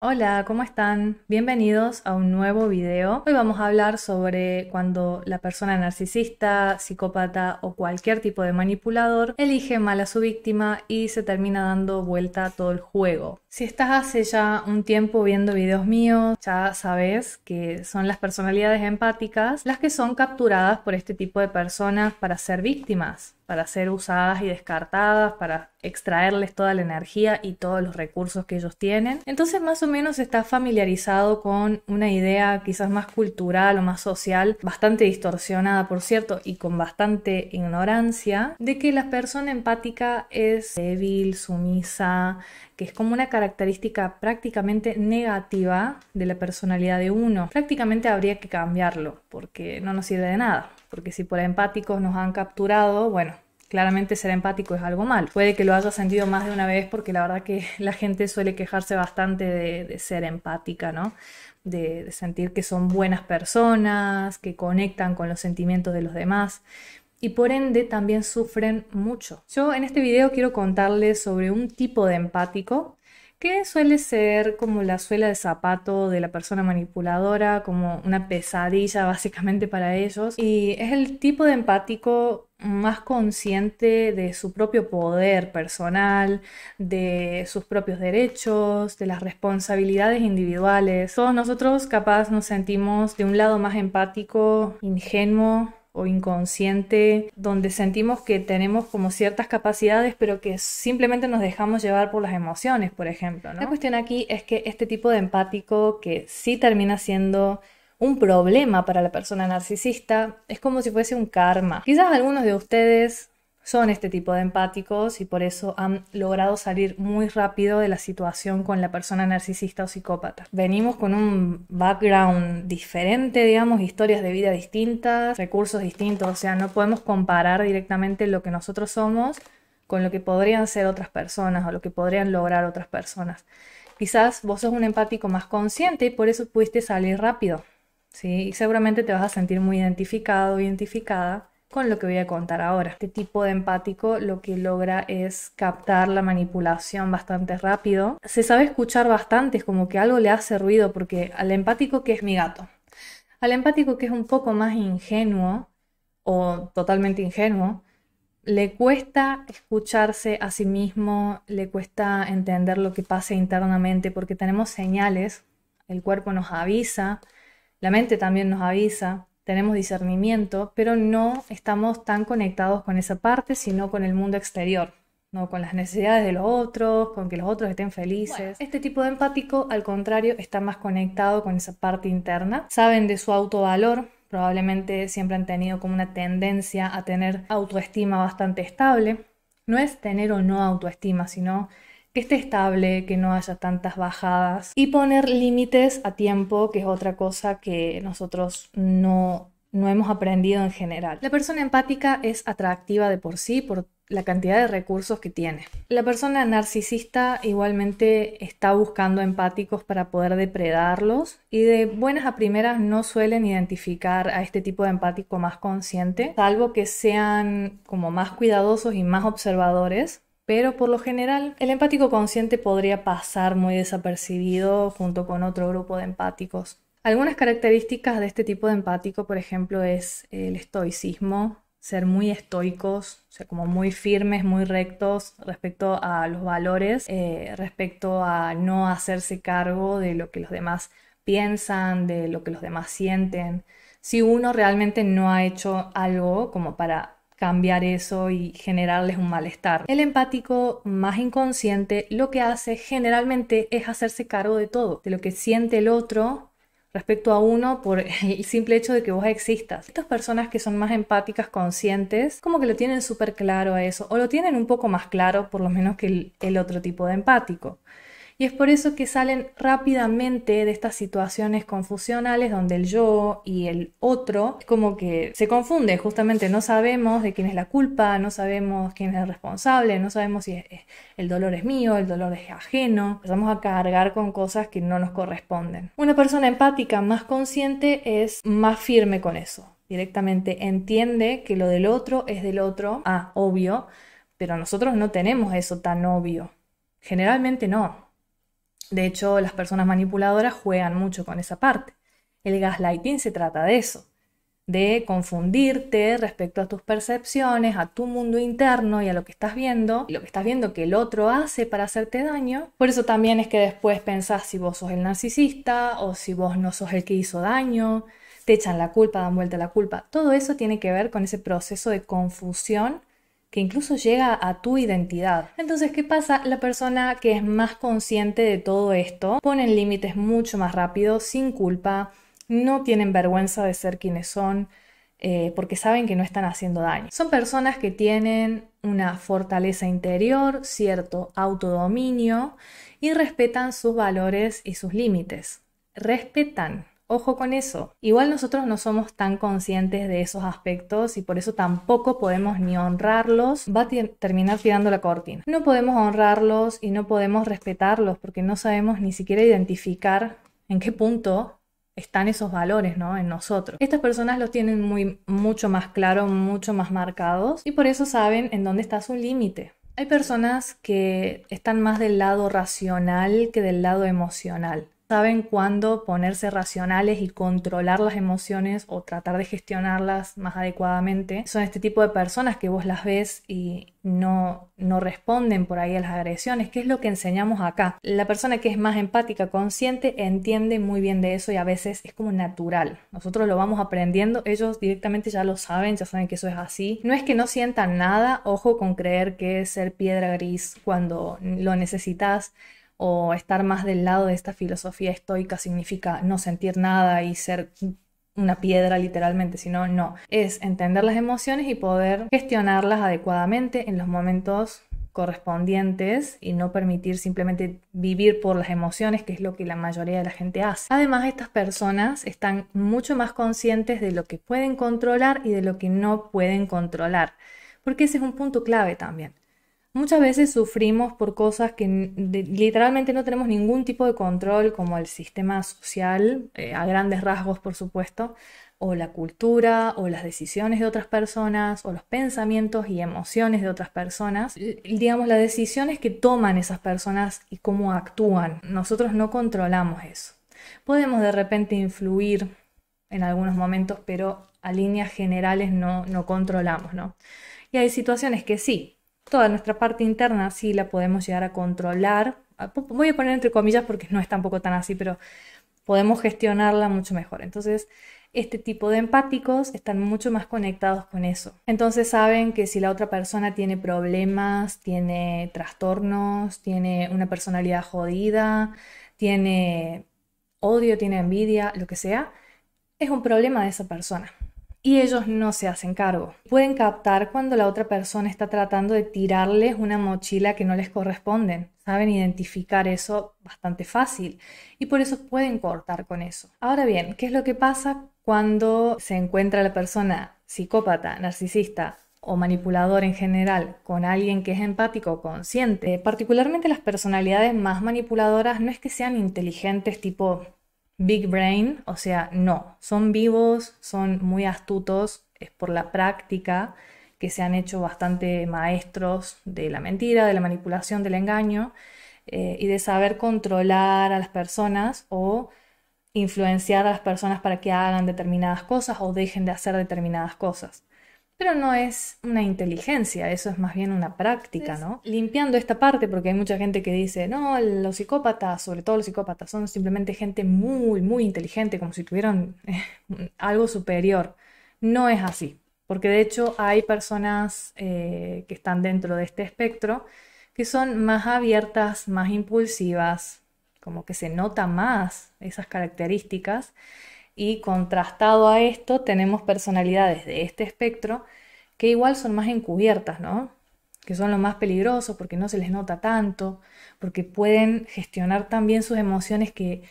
Hola, ¿cómo están? Bienvenidos a un nuevo video. Hoy vamos a hablar sobre cuando la persona narcisista, psicópata o cualquier tipo de manipulador elige mal a su víctima y se termina dando vuelta todo el juego. Si estás hace ya un tiempo viendo videos míos, ya sabes que son las personalidades empáticas las que son capturadas por este tipo de personas para ser víctimas para ser usadas y descartadas, para extraerles toda la energía y todos los recursos que ellos tienen. Entonces más o menos está familiarizado con una idea quizás más cultural o más social, bastante distorsionada por cierto y con bastante ignorancia, de que la persona empática es débil, sumisa, que es como una característica prácticamente negativa de la personalidad de uno. Prácticamente habría que cambiarlo porque no nos sirve de nada, porque si por empáticos nos han capturado, bueno, Claramente ser empático es algo mal. Puede que lo haya sentido más de una vez porque la verdad que la gente suele quejarse bastante de, ser empática, ¿no? de sentir que son buenas personas, que conectan con los sentimientos de los demás y por ende también sufren mucho. Yo en este video quiero contarles sobre un tipo de empático que suele ser como la suela de zapato de la persona manipuladora, como una pesadilla básicamente para ellos. Y es el tipo de empático más consciente de su propio poder personal, de sus propios derechos, de las responsabilidades individuales. Todos nosotros capaz nos sentimos de un lado más empático, ingenuo, inconsciente, donde sentimos que tenemos como ciertas capacidades, pero que simplemente nos dejamos llevar por las emociones, por ejemplo. La cuestión aquí es que este tipo de empático, que sí termina siendo un problema para la persona narcisista, es como si fuese un karma. Quizás algunos de ustedes son este tipo de empáticos y por eso han logrado salir muy rápido de la situación con la persona narcisista o psicópata. Venimos con un background diferente, digamos, historias de vida distintas, recursos distintos, o sea, no podemos comparar directamente lo que nosotros somos con lo que podrían ser otras personas o lo que podrían lograr otras personas. Quizás vos sos un empático más consciente y por eso pudiste salir rápido, ¿sí? Y seguramente te vas a sentir muy identificado, identificada con lo que voy a contar ahora. Este tipo de empático lo que logra es captar la manipulación bastante rápido. Se sabe escuchar bastante, es como que algo le hace ruido, porque al empático que es mi gato, al empático que es un poco más ingenuo o totalmente ingenuo, le cuesta escucharse a sí mismo, le cuesta entender lo que pasa internamente, porque tenemos señales, el cuerpo nos avisa, la mente también nos avisa, tenemos discernimiento, pero no estamos tan conectados con esa parte, sino con el mundo exterior, ¿no? con las necesidades de los otros, con que los otros estén felices. este tipo de empático, al contrario, está más conectado con esa parte interna, saben de su autovalor, probablemente siempre han tenido como una tendencia a tener autoestima bastante estable. No es tener o no autoestima, sino que esté estable, que no haya tantas bajadas y poner límites a tiempo, que es otra cosa que nosotros no, no hemos aprendido en general. La persona empática es atractiva de por sí por la cantidad de recursos que tiene. La persona narcisista igualmente está buscando empáticos para poder depredarlos y de buenas a primeras no suelen identificar a este tipo de empático más consciente, salvo que sean como más cuidadosos y más observadores pero por lo general, el empático consciente podría pasar muy desapercibido junto con otro grupo de empáticos. Algunas características de este tipo de empático, por ejemplo, es el estoicismo, ser muy estoicos, o sea, como muy firmes, muy rectos respecto a los valores, eh, respecto a no hacerse cargo de lo que los demás piensan, de lo que los demás sienten. Si uno realmente no ha hecho algo como para cambiar eso y generarles un malestar. El empático más inconsciente lo que hace generalmente es hacerse cargo de todo, de lo que siente el otro respecto a uno por el simple hecho de que vos existas. Estas personas que son más empáticas, conscientes, como que lo tienen súper claro a eso, o lo tienen un poco más claro por lo menos que el, el otro tipo de empático. Y es por eso que salen rápidamente de estas situaciones confusionales donde el yo y el otro como que se confunde, justamente no sabemos de quién es la culpa, no sabemos quién es el responsable, no sabemos si el dolor es mío, el dolor es ajeno, empezamos a cargar con cosas que no nos corresponden. Una persona empática más consciente es más firme con eso, directamente entiende que lo del otro es del otro, ah, obvio, pero nosotros no tenemos eso tan obvio. Generalmente no. De hecho, las personas manipuladoras juegan mucho con esa parte. El gaslighting se trata de eso, de confundirte respecto a tus percepciones, a tu mundo interno y a lo que estás viendo, y lo que estás viendo que el otro hace para hacerte daño. Por eso también es que después pensás si vos sos el narcisista o si vos no sos el que hizo daño, te echan la culpa, dan vuelta la culpa. Todo eso tiene que ver con ese proceso de confusión que incluso llega a tu identidad. Entonces, ¿qué pasa? La persona que es más consciente de todo esto pone límites mucho más rápido, sin culpa, no tienen vergüenza de ser quienes son, eh, porque saben que no están haciendo daño. Son personas que tienen una fortaleza interior, cierto autodominio y respetan sus valores y sus límites. Respetan. Ojo con eso. Igual nosotros no somos tan conscientes de esos aspectos y por eso tampoco podemos ni honrarlos. Va a terminar tirando la cortina. No podemos honrarlos y no podemos respetarlos porque no sabemos ni siquiera identificar en qué punto están esos valores, ¿no? En nosotros. Estas personas los tienen muy, mucho más claro, mucho más marcados y por eso saben en dónde está su límite. Hay personas que están más del lado racional que del lado emocional saben cuándo ponerse racionales y controlar las emociones o tratar de gestionarlas más adecuadamente. Son este tipo de personas que vos las ves y no, no responden por ahí a las agresiones, que es lo que enseñamos acá. La persona que es más empática, consciente, entiende muy bien de eso y a veces es como natural. Nosotros lo vamos aprendiendo, ellos directamente ya lo saben, ya saben que eso es así. No es que no sientan nada, ojo con creer que es ser piedra gris cuando lo necesitas o estar más del lado de esta filosofía estoica significa no sentir nada y ser una piedra literalmente, sino no, es entender las emociones y poder gestionarlas adecuadamente en los momentos correspondientes y no permitir simplemente vivir por las emociones, que es lo que la mayoría de la gente hace. Además, estas personas están mucho más conscientes de lo que pueden controlar y de lo que no pueden controlar, porque ese es un punto clave también. Muchas veces sufrimos por cosas que literalmente no tenemos ningún tipo de control, como el sistema social, eh, a grandes rasgos por supuesto, o la cultura, o las decisiones de otras personas, o los pensamientos y emociones de otras personas. digamos, las decisiones que toman esas personas y cómo actúan. Nosotros no controlamos eso. Podemos de repente influir en algunos momentos, pero a líneas generales no, no controlamos, ¿no? Y hay situaciones que sí, toda nuestra parte interna sí la podemos llegar a controlar. Ah, voy a poner entre comillas porque no es tampoco tan así, pero podemos gestionarla mucho mejor. Entonces, este tipo de empáticos están mucho más conectados con eso. Entonces saben que si la otra persona tiene problemas, tiene trastornos, tiene una personalidad jodida, tiene odio, tiene envidia, lo que sea, es un problema de esa persona y ellos no se hacen cargo. Pueden captar cuando la otra persona está tratando de tirarles una mochila que no les corresponde. Saben identificar eso bastante fácil y por eso pueden cortar con eso. Ahora bien, ¿qué es lo que pasa cuando se encuentra la persona psicópata, narcisista o manipulador en general con alguien que es empático o consciente? Particularmente las personalidades más manipuladoras no es que sean inteligentes tipo big brain, o sea, no, son vivos, son muy astutos, es por la práctica que se han hecho bastante maestros de la mentira, de la manipulación, del engaño eh, y de saber controlar a las personas o influenciar a las personas para que hagan determinadas cosas o dejen de hacer determinadas cosas. Pero no es una inteligencia, eso es más bien una práctica, ¿no? Limpiando esta parte, porque hay mucha gente que dice, no, los psicópatas, sobre todo los psicópatas, son simplemente gente muy, muy inteligente, como si tuvieran eh, algo superior. No es así, porque de hecho hay personas eh, que están dentro de este espectro que son más abiertas, más impulsivas, como que se nota más esas características y contrastado a esto tenemos personalidades de este espectro que igual son más encubiertas, ¿no? Que son los más peligrosos porque no se les nota tanto, porque pueden gestionar también sus emociones que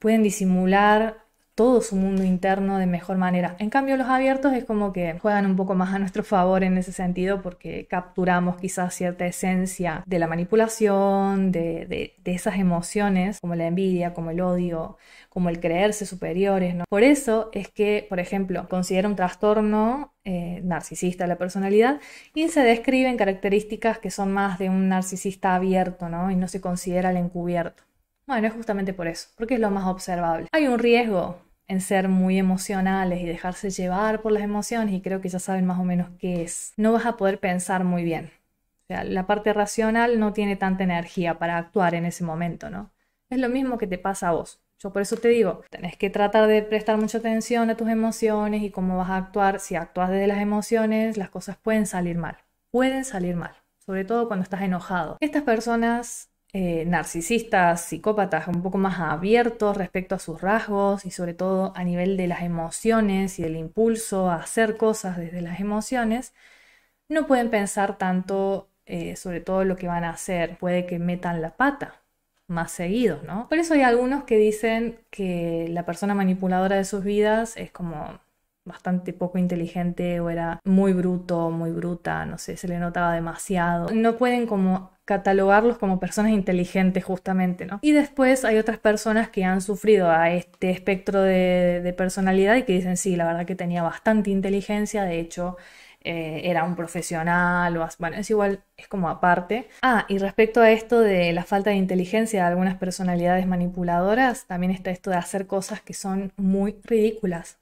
pueden disimular todo su mundo interno de mejor manera. En cambio, los abiertos es como que juegan un poco más a nuestro favor en ese sentido porque capturamos quizás cierta esencia de la manipulación, de, esas emociones como la envidia, como el odio, como el creerse superiores. ¿no? Por eso es que, por ejemplo, considera un trastorno eh, narcisista la personalidad y se describen características que son más de un narcisista abierto ¿no? y no se considera el encubierto. Bueno, es justamente por eso, porque es lo más observable. Hay un riesgo en ser muy emocionales y dejarse llevar por las emociones y creo que ya saben más o menos qué es. No vas a poder pensar muy bien. O sea, la parte racional no tiene tanta energía para actuar en ese momento, ¿no? Es lo mismo que te pasa a vos. Yo por eso te digo, tenés que tratar de prestar mucha atención a tus emociones y cómo vas a actuar. Si actúas desde las emociones, las cosas pueden salir mal. Pueden salir mal, sobre todo cuando estás enojado. Estas personas eh, narcisistas, psicópatas, un poco más abiertos respecto a sus rasgos y sobre todo a nivel de las emociones y del impulso a hacer cosas desde las emociones, no pueden pensar tanto eh, sobre todo lo que van a hacer. Puede que metan la pata más seguido, ¿no? Por eso hay algunos que dicen que la persona manipuladora de sus vidas es como bastante poco inteligente o era muy bruto, muy bruta, no sé, se le notaba demasiado. No pueden como catalogarlos como personas inteligentes justamente, ¿no? Y después hay otras personas que han sufrido a este espectro de, personalidad y que dicen, sí, la verdad que tenía bastante inteligencia, de hecho eh, era un profesional o bueno, es igual, es como aparte. Ah, y respecto a esto de la falta de inteligencia de algunas personalidades manipuladoras, también está esto de hacer cosas que son muy ridículas.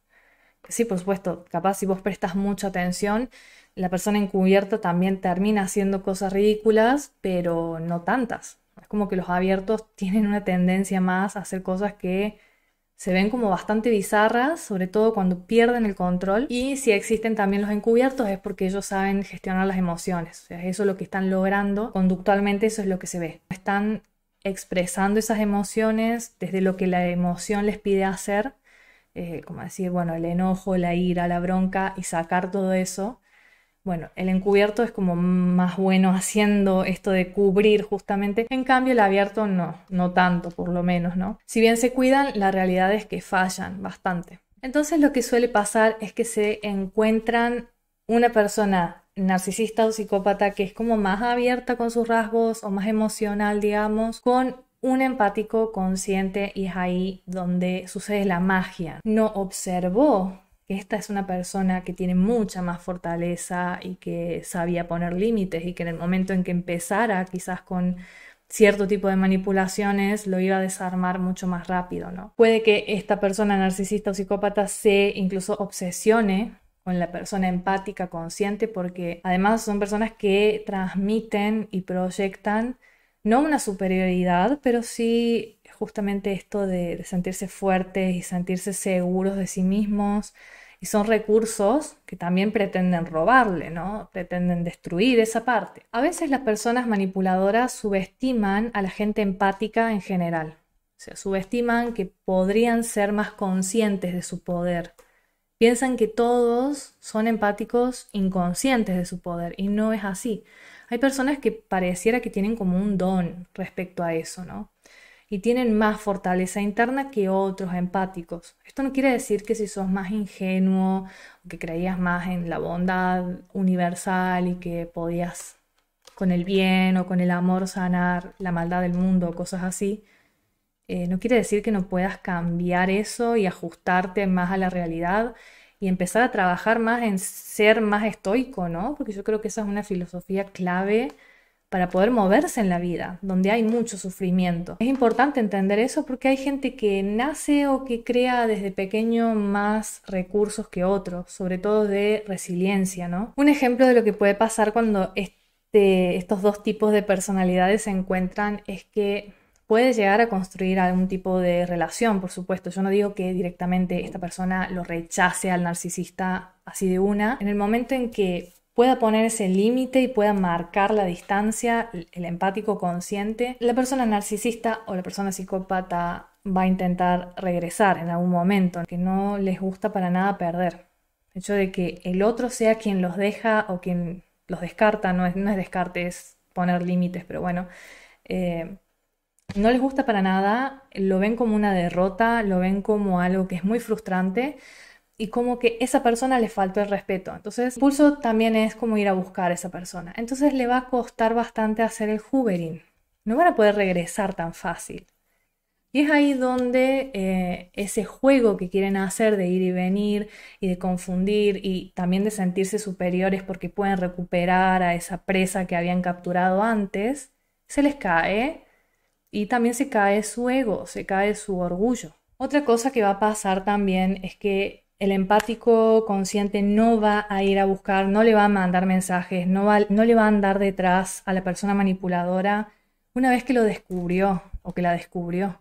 Sí, por supuesto, capaz si vos prestas mucha atención, la persona encubierta también termina haciendo cosas ridículas, pero no tantas. Es como que los abiertos tienen una tendencia más a hacer cosas que se ven como bastante bizarras, sobre todo cuando pierden el control. Y si existen también los encubiertos es porque ellos saben gestionar las emociones. O sea, eso es lo que están logrando. Conductualmente eso es lo que se ve. Están expresando esas emociones desde lo que la emoción les pide hacer eh, como decir, bueno, el enojo, la ira, la bronca y sacar todo eso. Bueno, el encubierto es como más bueno haciendo esto de cubrir justamente, en cambio el abierto no, no tanto por lo menos, ¿no? Si bien se cuidan, la realidad es que fallan bastante. Entonces lo que suele pasar es que se encuentran una persona narcisista o psicópata que es como más abierta con sus rasgos o más emocional, digamos, con un empático consciente y es ahí donde sucede la magia. No observó que esta es una persona que tiene mucha más fortaleza y que sabía poner límites y que en el momento en que empezara quizás con cierto tipo de manipulaciones lo iba a desarmar mucho más rápido, ¿no? Puede que esta persona narcisista o psicópata se incluso obsesione con la persona empática, consciente, porque además son personas que transmiten y proyectan no una superioridad, pero sí justamente esto de, sentirse fuertes y sentirse seguros de sí mismos. Y son recursos que también pretenden robarle, ¿no? Pretenden destruir esa parte. A veces las personas manipuladoras subestiman a la gente empática en general. O sea, subestiman que podrían ser más conscientes de su poder. Piensan que todos son empáticos inconscientes de su poder y no es así. Hay personas que pareciera que tienen como un don respecto a eso, ¿no? Y tienen más fortaleza interna que otros empáticos. Esto no quiere decir que si sos más ingenuo, que creías más en la bondad universal y que podías con el bien o con el amor sanar la maldad del mundo o cosas así, eh, no quiere decir que no puedas cambiar eso y ajustarte más a la realidad y empezar a trabajar más en ser más estoico, ¿no? Porque yo creo que esa es una filosofía clave para poder moverse en la vida, donde hay mucho sufrimiento. Es importante entender eso porque hay gente que nace o que crea desde pequeño más recursos que otros, sobre todo de resiliencia, ¿no? Un ejemplo de lo que puede pasar cuando este, estos dos tipos de personalidades se encuentran es que puede llegar a construir algún tipo de relación, por supuesto. Yo no digo que directamente esta persona lo rechace al narcisista así de una. En el momento en que pueda poner ese límite y pueda marcar la distancia, el empático consciente, la persona narcisista o la persona psicópata va a intentar regresar en algún momento, que no les gusta para nada perder. El hecho de que el otro sea quien los deja o quien los descarta, no es, descarte, es poner límites, pero bueno, eh, no les gusta para nada, lo ven como una derrota, lo ven como algo que es muy frustrante y como que esa persona le falta el respeto. Entonces, el pulso también es como ir a buscar a esa persona. Entonces le va a costar bastante hacer el hoovering. No van a poder regresar tan fácil. Y es ahí donde eh, ese juego que quieren hacer de ir y venir y de confundir y también de sentirse superiores porque pueden recuperar a esa presa que habían capturado antes, se les cae y también se cae su ego, se cae su orgullo. Otra cosa que va a pasar también es que el empático consciente no va a ir a buscar, no le va a mandar mensajes, no, no le va a andar detrás a la persona manipuladora una vez que lo descubrió o que la descubrió.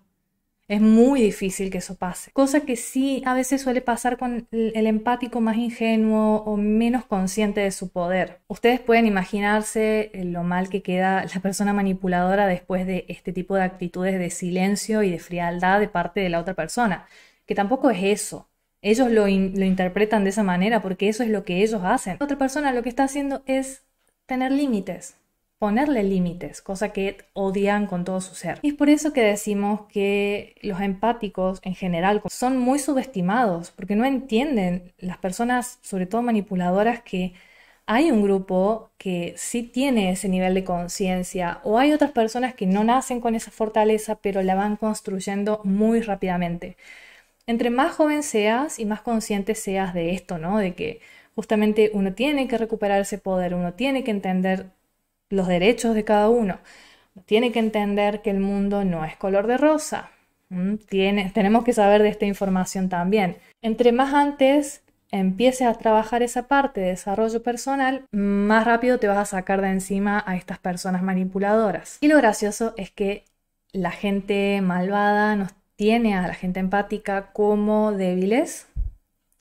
Es muy difícil que eso pase. Cosa que sí a veces suele pasar con el empático más ingenuo o menos consciente de su poder. Ustedes pueden imaginarse eh, lo mal que queda la persona manipuladora después de este tipo de actitudes de silencio y de frialdad de parte de la otra persona, que tampoco es eso. Ellos lo, interpretan de esa manera porque eso es lo que ellos hacen. La otra persona lo que está haciendo es tener límites, ponerle límites, cosa que odian con todo su ser. Y es por eso que decimos que los empáticos en general son muy subestimados, porque no entienden las personas, sobre todo manipuladoras, que hay un grupo que sí tiene ese nivel de conciencia o hay otras personas que no nacen con esa fortaleza, pero la van construyendo muy rápidamente. Entre más joven seas y más consciente seas de esto, ¿no? De que justamente uno tiene que recuperar ese poder, uno tiene que entender los derechos de cada uno. Tiene que entender que el mundo no es color de rosa. tenemos que saber de esta información también. Entre más antes empieces a trabajar esa parte de desarrollo personal, más rápido te vas a sacar de encima a estas personas manipuladoras. Y lo gracioso es que la gente malvada nos tiene a la gente empática como débiles.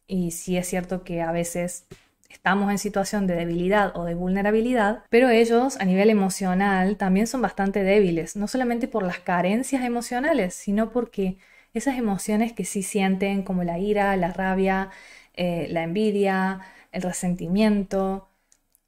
Y sí es cierto que a veces estamos en situación de debilidad o de vulnerabilidad, pero ellos a nivel emocional también son bastante débiles, no solamente por las carencias emocionales, sino porque esas emociones que sí sienten como la ira, la rabia, eh, la envidia, el resentimiento,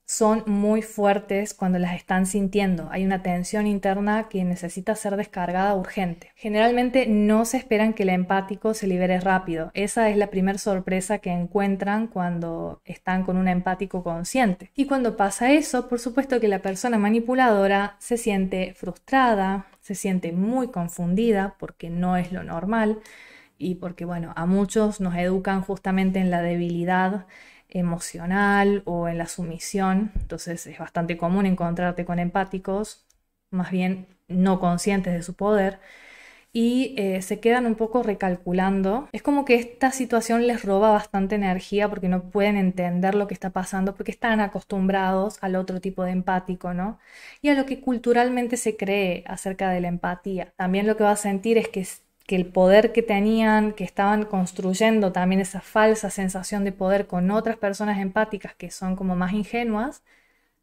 son muy fuertes cuando las están sintiendo. Hay una tensión interna que necesita ser descargada urgente. Generalmente no se esperan que el empático se libere rápido. Esa es la primera sorpresa que encuentran cuando están con un empático consciente. Y cuando pasa eso, por supuesto que la persona manipuladora se siente frustrada, se siente muy confundida porque no es lo normal y porque, bueno, a muchos nos educan justamente en la debilidad emocional o en la sumisión, entonces es bastante común encontrarte con empáticos, más bien no conscientes de su poder, y eh, se quedan un poco recalculando. Es como que esta situación les roba bastante energía porque no pueden entender lo que está pasando porque están acostumbrados al otro tipo de empático, ¿no? Y a lo que culturalmente se cree acerca de la empatía. También lo que va a sentir es que que el poder que tenían, que estaban construyendo también esa falsa sensación de poder con otras personas empáticas que son como más ingenuas,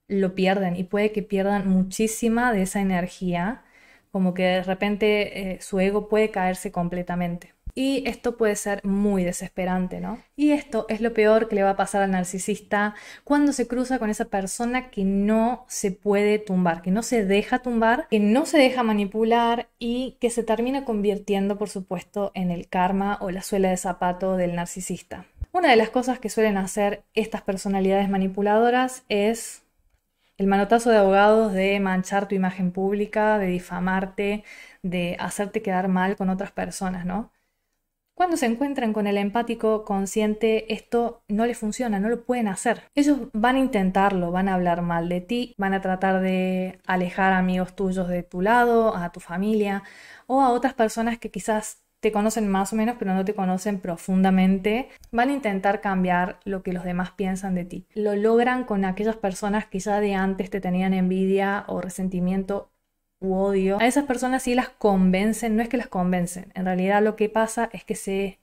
lo pierden y puede que pierdan muchísima de esa energía, como que de repente eh, su ego puede caerse completamente. Y esto puede ser muy desesperante, ¿no? Y esto es lo peor que le va a pasar al narcisista cuando se cruza con esa persona que no se puede tumbar, que no se deja tumbar, que no se deja manipular y que se termina convirtiendo, por supuesto, en el karma o la suela de zapato del narcisista. Una de las cosas que suelen hacer estas personalidades manipuladoras es el manotazo de abogados de manchar tu imagen pública, de difamarte, de hacerte quedar mal con otras personas, ¿no? Cuando se encuentran con el empático consciente, esto no les funciona, no lo pueden hacer. Ellos van a intentarlo, van a hablar mal de ti, van a tratar de alejar amigos tuyos de tu lado, a tu familia o a otras personas que quizás te conocen más o menos, pero no te conocen profundamente, van a intentar cambiar lo que los demás piensan de ti. Lo logran con aquellas personas que ya de antes te tenían envidia o resentimiento u odio, a esas personas sí las convencen, no es que las convencen, en realidad lo que pasa es que se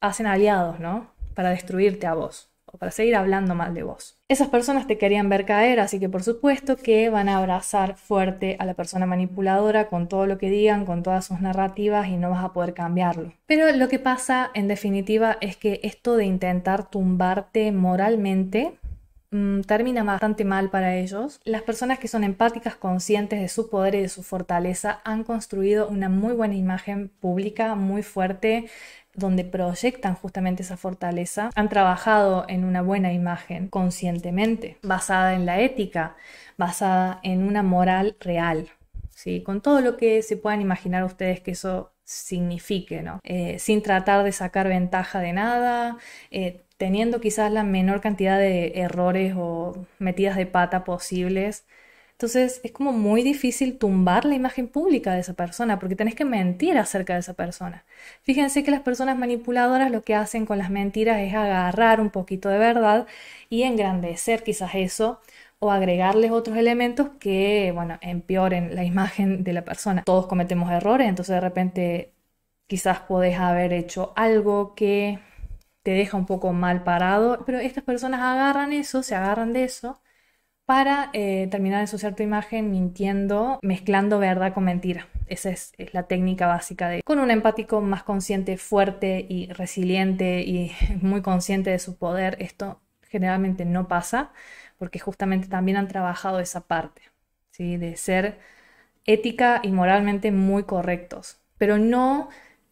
hacen aliados, ¿no? Para destruirte a vos o para seguir hablando mal de vos. Esas personas te querían ver caer, así que por supuesto que van a abrazar fuerte a la persona manipuladora con todo lo que digan, con todas sus narrativas y no vas a poder cambiarlo. Pero lo que pasa en definitiva es que esto de intentar tumbarte moralmente Mm, termina bastante mal para ellos. Las personas que son empáticas, conscientes de su poder y de su fortaleza, han construido una muy buena imagen pública, muy fuerte, donde proyectan justamente esa fortaleza, han trabajado en una buena imagen conscientemente, basada en la ética, basada en una moral real, ¿sí? con todo lo que se puedan imaginar ustedes que eso signifique, eh, sin tratar de sacar ventaja de nada, eh, teniendo quizás la menor cantidad de errores o metidas de pata posibles. Entonces es como muy difícil tumbar la imagen pública de esa persona porque tenés que mentir acerca de esa persona. Fíjense que las personas manipuladoras lo que hacen con las mentiras es agarrar un poquito de verdad y engrandecer quizás eso o agregarles otros elementos que, bueno, empeoren la imagen de la persona. Todos cometemos errores, entonces de repente quizás podés haber hecho algo que te deja un poco mal parado, pero estas personas agarran eso, se agarran de eso para eh, terminar de su tu imagen mintiendo, mezclando verdad con mentira. Esa es, es, la técnica básica de... Con un empático más consciente, fuerte y resiliente y muy consciente de su poder, esto generalmente no pasa porque justamente también han trabajado esa parte, ¿sí? De ser ética y moralmente muy correctos, pero no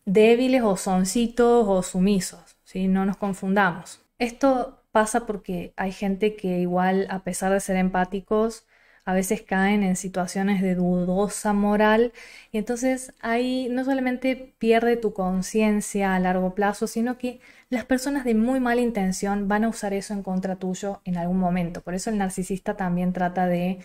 débiles o soncitos o sumisos. ¿sí? No nos confundamos. Esto pasa porque hay gente que igual, a pesar de ser empáticos, a veces caen en situaciones de dudosa moral y entonces ahí no solamente pierde tu conciencia a largo plazo, sino que las personas de muy mala intención van a usar eso en contra tuyo en algún momento. Por eso el narcisista también trata de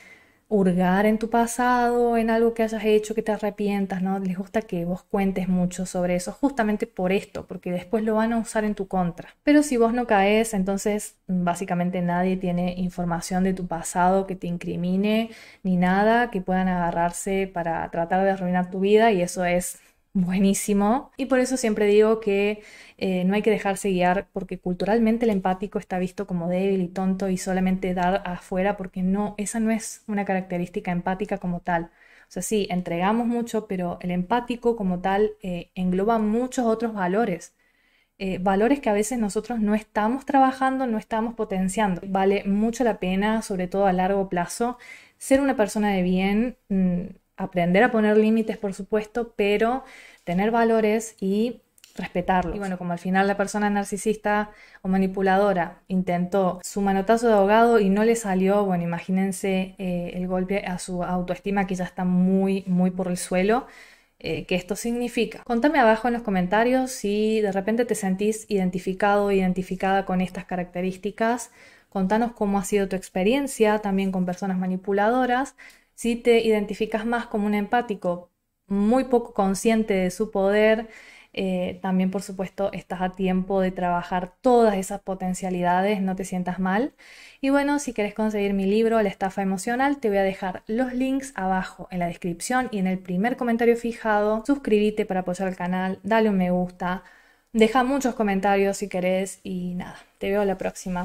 hurgar en tu pasado, en algo que hayas hecho que te arrepientas, ¿no? Les gusta que vos cuentes mucho sobre eso, justamente por esto, porque después lo van a usar en tu contra. Pero si vos no caes, entonces básicamente nadie tiene información de tu pasado que te incrimine, ni nada que puedan agarrarse para tratar de arruinar tu vida y eso es buenísimo. Y por eso siempre digo que eh, no hay que dejarse guiar porque culturalmente el empático está visto como débil y tonto y solamente dar afuera porque no, esa no es una característica empática como tal. O sea, sí, entregamos mucho, pero el empático como tal eh, engloba muchos otros valores. Eh, valores que a veces nosotros no estamos trabajando, no estamos potenciando. Vale mucho la pena, sobre todo a largo plazo, ser una persona de bien, mm, aprender a poner límites, por supuesto, pero tener valores y respetarlos. Y bueno, como al final la persona narcisista o manipuladora intentó su manotazo de ahogado y no le salió, bueno, imagínense eh, el golpe a su autoestima que ya está muy, muy por el suelo. Eh, ¿qué esto significa. Contame abajo en los comentarios si de repente te sentís identificado o identificada con estas características. Contanos cómo ha sido tu experiencia también con personas manipuladoras si te identificas más como un empático muy poco consciente de su poder, eh, también por supuesto estás a tiempo de trabajar todas esas potencialidades, no te sientas mal. Y bueno, si quieres conseguir mi libro, La estafa emocional, te voy a dejar los links abajo en la descripción y en el primer comentario fijado. Suscríbete para apoyar al canal, dale un me gusta, deja muchos comentarios si querés y nada, te veo la próxima.